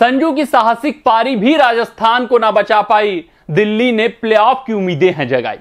संजू की साहसिक पारी भी राजस्थान को ना बचा पाई दिल्ली ने प्लेऑफ की उम्मीदें हैं जगाई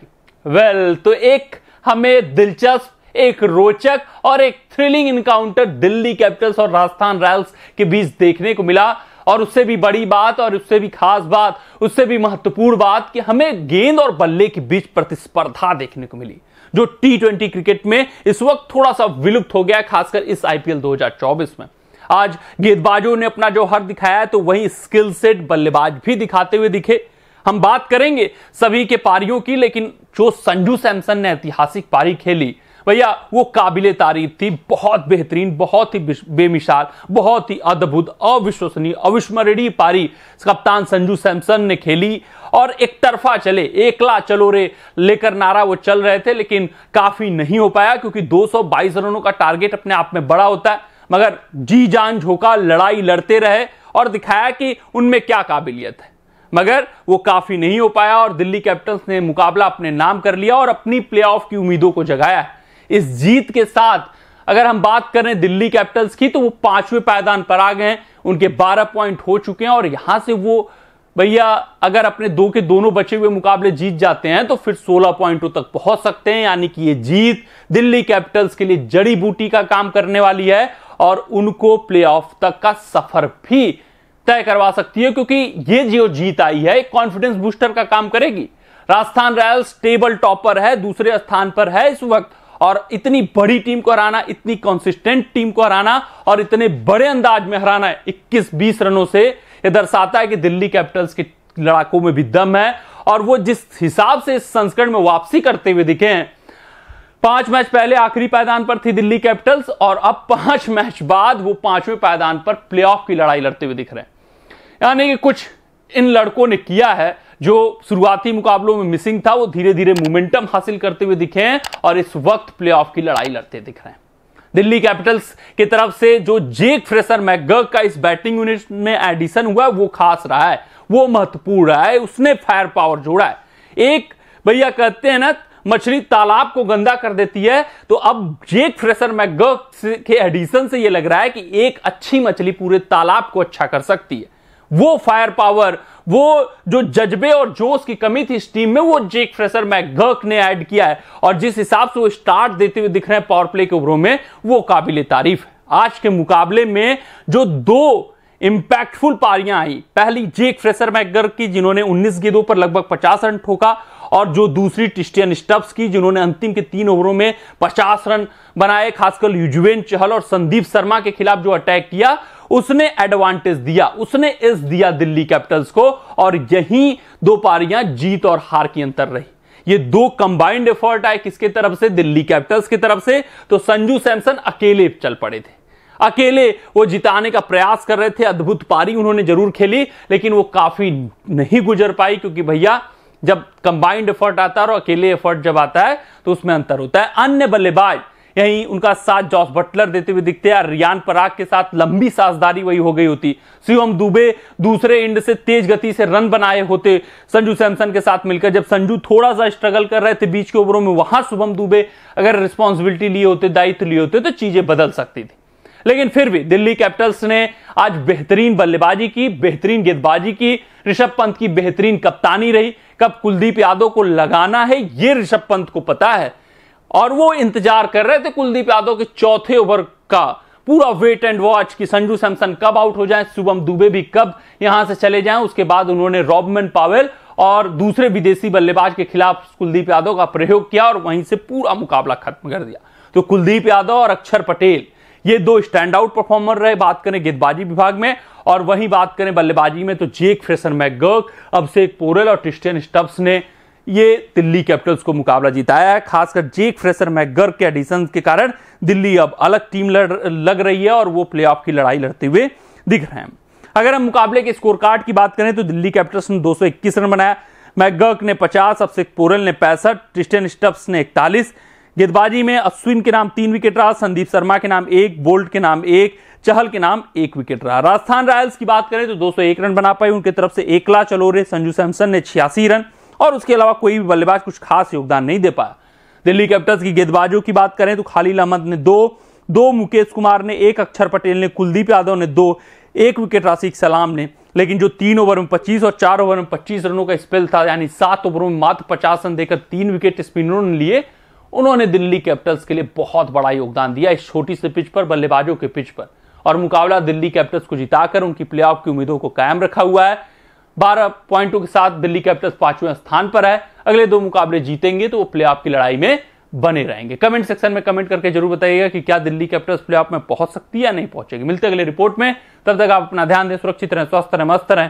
वेल well, तो एक हमें दिलचस्प एक रोचक और एक थ्रिलिंग इनकाउंटर दिल्ली कैपिटल्स और राजस्थान रॉयल्स के बीच देखने को मिला और उससे भी बड़ी बात और उससे भी खास बात उससे भी महत्वपूर्ण बात कि हमें गेंद और बल्ले के बीच प्रतिस्पर्धा देखने को मिली जो टी ट्वेंटी क्रिकेट में इस वक्त थोड़ा सा विलुप्त हो गया खासकर इस आईपीएल 2024 में आज गेंदबाजों ने अपना जौहर दिखाया है तो वहीं स्किल सेट बल्लेबाज भी दिखाते हुए दिखे हम बात करेंगे सभी के पारियों की लेकिन जो संजू सैमसन ने ऐतिहासिक पारी खेली भैया वो काबिले तारीफ थी बहुत बेहतरीन बहुत ही बेमिसाल बहुत ही अद्भुत अविश्वसनीय अविस्मरणीय पारी कप्तान संजू सैमसन ने खेली और एक तरफा चले एकला चलो रे लेकर नारा वो चल रहे थे लेकिन काफी नहीं हो पाया क्योंकि 222 रनों का टारगेट अपने आप में बड़ा होता है मगर जी जान झोंका लड़ाई लड़ते रहे और दिखाया कि उनमें क्या काबिलियत है मगर वो काफी नहीं हो पाया और दिल्ली कैपिटल्स ने मुकाबला अपने नाम कर लिया और अपनी प्लेऑफ की उम्मीदों को जगाया इस जीत के साथ अगर हम बात करें दिल्ली कैपिटल्स की तो वो पांचवें पायदान पर आ गए उनके 12 पॉइंट हो चुके हैं और यहां से वो भैया अगर अपने दो के दोनों बचे हुए मुकाबले जीत जाते हैं तो फिर 16 पॉइंटों तक पहुंच सकते हैं यानी कि ये जीत दिल्ली कैपिटल्स के लिए जड़ी बूटी का काम करने वाली है और उनको प्लेऑफ तक का सफर भी तय करवा सकती है क्योंकि ये जो जीत आई है कॉन्फिडेंस बूस्टर का काम करेगी राजस्थान रॉयल्स टेबल टॉपर है दूसरे स्थान पर है इस वक्त और इतनी बड़ी टीम को हराना इतनी कंसिस्टेंट टीम को हराना और इतने बड़े अंदाज में हराना इक्कीस बीस रनों से यह दर्शाता है कि दिल्ली कैपिटल्स के लड़ाकों में भी दम है और वो जिस हिसाब से इस संस्करण में वापसी करते हुए दिखे हैं पांच मैच पहले आखिरी पैदान पर थी दिल्ली कैपिटल्स और अब पांच मैच बाद वो पांचवें पैदान पर प्लेऑफ की लड़ाई लड़ते हुए दिख रहे हैं यानी कि कुछ इन लड़कों ने किया है जो शुरुआती मुकाबलों में मिसिंग था वो धीरे धीरे मोमेंटम हासिल करते हुए दिखे हैं और इस वक्त प्लेऑफ की लड़ाई लड़ते दिख रहे हैं दिल्ली कैपिटल्स की तरफ से जो जेक फ्रेसर मैगर्ग का इस बैटिंग यूनिट में एडिशन हुआ वो खास रहा है वो महत्वपूर्ण रहा है उसने फायर पावर जोड़ा है एक भैया कहते हैं ना मछली तालाब को गंदा कर देती है तो अब जेक फ्रेशर मैग के एडिशन से यह लग रहा है कि एक अच्छी मछली पूरे तालाब को अच्छा कर सकती है वो फायर पावर वो जो जज्बे और जोश की कमी थी इस टीम में वो जेक फ्रेशर मैगक ने ऐड किया है और जिस हिसाब से वो स्टार्ट देते हुए दिख रहे हैं पावर प्ले के ओवरों में वो काबिल तारीफ है आज के मुकाबले में जो दो इंपैक्टफुल पारियां आई पहली जेक फ्रेशर मैगर की जिन्होंने 19 गेंदों पर लगभग 50 रन ठोका और जो दूसरी टिस्टियन स्टब्स की जिन्होंने अंतिम के तीन ओवरों में पचास रन बनाए खासकर युजवेन चहल और संदीप शर्मा के खिलाफ जो अटैक किया उसने एडवांटेज दिया उसने इस दिया दिल्ली कैपिटल्स को और यही दो पारियां जीत और हार की अंतर रही ये दो कंबाइंड एफर्ट आए किसके तरफ से दिल्ली कैपिटल्स की तरफ से तो संजू सैमसन अकेले चल पड़े थे अकेले वो जिताने का प्रयास कर रहे थे अद्भुत पारी उन्होंने जरूर खेली लेकिन वो काफी नहीं गुजर पाई क्योंकि भैया जब कंबाइंड एफर्ट आता है और अकेले एफर्ट जब आता है तो उसमें अंतर होता है अन्य बल्लेबाज यही उनका साथ जॉस बटलर देते हुए दिखते हैं रियान पराग के साथ लंबी साझदारी वही हो गई होती शिवम दुबे दूसरे इंड से तेज गति से रन बनाए होते संजू सैमसन के साथ मिलकर जब संजू थोड़ा सा स्ट्रगल कर रहे थे बीच के ओवरों में वहां शुभम दुबे अगर रिस्पॉन्सिबिलिटी लिए होते दायित्व लिए होते तो चीजें बदल सकती थी लेकिन फिर भी दिल्ली कैपिटल्स ने आज बेहतरीन बल्लेबाजी की बेहतरीन गेंदबाजी की ऋषभ पंत की बेहतरीन कप्तानी रही कब कुलदीप यादव को लगाना है ये ऋषभ पंत को पता है और वो इंतजार कर रहे थे कुलदीप यादव के चौथे ओवर का पूरा वेट एंड वॉच कि संजू सैमसन कब आउट हो जाए शुभम दुबे भी कब यहां से चले जाएं उसके बाद उन्होंने रॉबमेन पावेल और दूसरे विदेशी बल्लेबाज के खिलाफ कुलदीप यादव का प्रयोग किया और वहीं से पूरा मुकाबला खत्म कर दिया तो कुलदीप यादव और अक्षर पटेल ये दो स्टैंड आउट परफॉर्मर रहे बात करें गेंदबाजी विभाग में और वहीं बात करें बल्लेबाजी में तो जेक फ्रेसन मैकगर्क अभिषेक पोरेल और क्रिस्टियन स्टब्स ने ये दिल्ली कैपिटल्स को मुकाबला जिताया है खासकर जेक फ्रेसर मैगर के एडिशन के कारण दिल्ली अब अलग टीम लग रही है और वो प्ले की लड़ाई लड़ते हुए दिख रहे हैं अगर हम मुकाबले के स्कोर कार्ड की बात करें तो दिल्ली कैपिटल्स ने दो रन बनाया मैकगर्क ने 50 अभिषेक पोरल ने पैंसठ ट्रिस्टन स्टब्स ने इकतालीस गेंदबाजी में अश्विन के नाम तीन विकेट रहा संदीप शर्मा के नाम एक बोल्ट के नाम एक चहल के नाम एक विकेट रहा राजस्थान रॉयल्स की बात करें तो दो रन बना पाए उनके तरफ से एकला चलोरे संजू सैमसन ने छियासी रन और उसके अलावा कोई भी बल्लेबाज कुछ खास योगदान नहीं दे पाया दिल्ली कैपिटल्स की गेंदबाजों की बात करें तो खालिल अहमद ने दो दो मुकेश कुमार ने एक अक्षर पटेल ने कुलदीप यादव ने दो एक विकेट राशिक सलाम ने लेकिन जो तीन ओवर में 25 और चार ओवर में 25 रनों का स्पेल था यानी सात ओवरों में मात्र 50 रन देकर तीन विकेट स्पिनरों ने लिए उन्होंने दिल्ली कैपिटल्स के लिए बहुत बड़ा योगदान दिया इस छोटी सी पिच पर बल्लेबाजों के पिच पर और मुकाबला दिल्ली कैपिटल्स को जिताकर उनकी प्लेऑफ की उम्मीदों को कायम रखा हुआ है बारह पॉइंटों के साथ दिल्ली कैपिटल्स पांचवें स्थान पर है अगले दो मुकाबले जीतेंगे तो वो प्ले की लड़ाई में बने रहेंगे कमेंट सेक्शन में कमेंट करके जरूर बताइएगा कि क्या दिल्ली कैपिटल्स प्ले में पहुंच सकती है या नहीं पहुंचेगी मिलते अगले रिपोर्ट में तब तक आप अपना ध्यान दें सुरक्षित रहें स्वस्थ रहें मस्त रहें